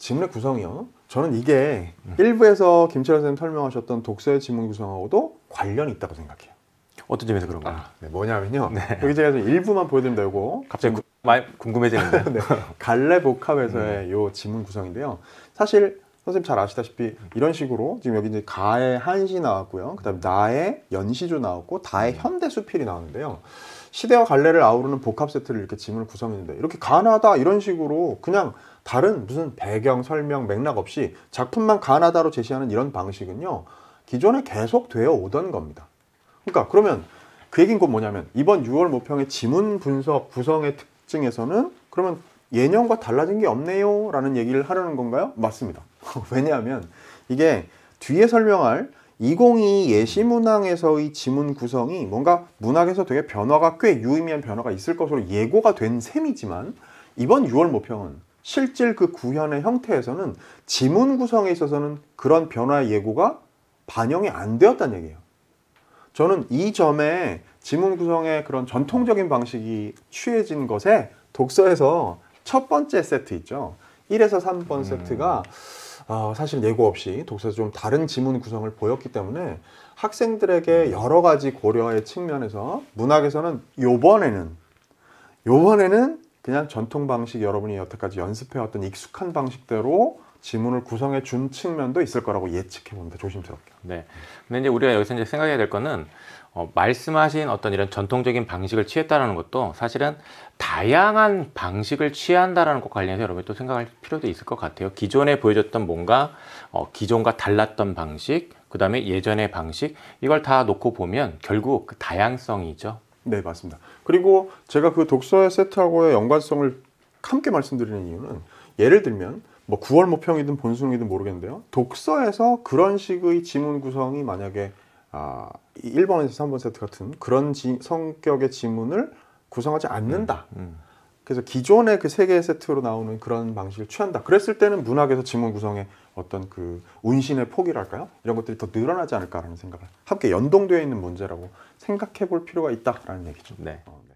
지문의 구성이요. 저는 이게 일부에서 김철현 선생님 설명하셨던 독서의 지문 구성하고도 관련이 있다고 생각해요. 어떤 점에서 그런가요? 아, 네, 뭐냐면요. 네. 여기 제가 좀 일부만 보여드리면 되고 갑자기 구, 궁금해지는데. 네, 갈래 복합에서의 음. 요 지문 구성인데요. 사실 선생님 잘 아시다시피 이런 식으로 지금 여기 이제 가의 한시 나왔고요. 그다음에 나의 연시조 나왔고 다의 음. 현대 수필이 나왔는데요. 시대와 갈래를 아우르는 복합 세트를 이렇게 지문을 구성했는데 이렇게 가나다 이런 식으로 그냥 다른 무슨 배경 설명 맥락 없이 작품만 가나다로 제시하는 이런 방식은요. 기존에 계속 되어 오던 겁니다. 그러니까 그러면 그 얘기는 곧 뭐냐면 이번 6월 모평의 지문 분석 구성의 특징에서는 그러면 예년과 달라진 게 없네요 라는 얘기를 하려는 건가요? 맞습니다. 왜냐하면 이게 뒤에 설명할 2022 예시 문항에서의 지문 구성이 뭔가 문학에서 되게 변화가 꽤 유의미한 변화가 있을 것으로 예고가 된 셈이지만 이번 6월 모평은 실질 그 구현의 형태에서는 지문 구성에 있어서는 그런 변화의 예고가 반영이 안 되었다는 얘기예요. 저는 이 점에 지문 구성의 그런 전통적인 방식이 취해진 것에 독서에서 첫 번째 세트 있죠. 1에서 3번 음. 세트가 어, 사실 예고 없이 독서에서 좀 다른 지문 구성을 보였기 때문에 학생들에게 음. 여러 가지 고려의 측면에서 문학에서는 요번에는 요번에는 그냥 전통 방식 여러분이 여태까지 연습해왔던 익숙한 방식대로 지문을 구성해 준 측면도 있을 거라고 예측해 봅니다. 조심스럽게. 네. 근데 이제 우리가 여기서 이제 생각해야 될 거는 어, 말씀하신 어떤 이런 전통적인 방식을 취했다라는 것도 사실은 다양한 방식을 취한다라는 것 관련해서 여러분이 또 생각할 필요도 있을 것 같아요. 기존에 보여줬던 뭔가 어, 기존과 달랐던 방식, 그 다음에 예전의 방식 이걸 다 놓고 보면 결국 그 다양성이죠. 네, 맞습니다. 그리고 제가 그 독서 세트하고의 연관성을 함께 말씀드리는 이유는 예를 들면 뭐 9월 모평이든 본수능이든 모르겠는데요. 독서에서 그런 식의 지문 구성이 만약에 아, 1번에서 3번 세트 같은 그런 지, 성격의 지문을 구성하지 않는다. 음, 음. 그래서 기존의 그세 개의 세트로 나오는 그런 방식을 취한다. 그랬을 때는 문학에서 지문 구성에 어떤 그 운신의 폭이랄까요? 이런 것들이 더 늘어나지 않을까라는 생각을 함께 연동되어 있는 문제라고 생각해 볼 필요가 있다라는 얘기죠. 네. 어.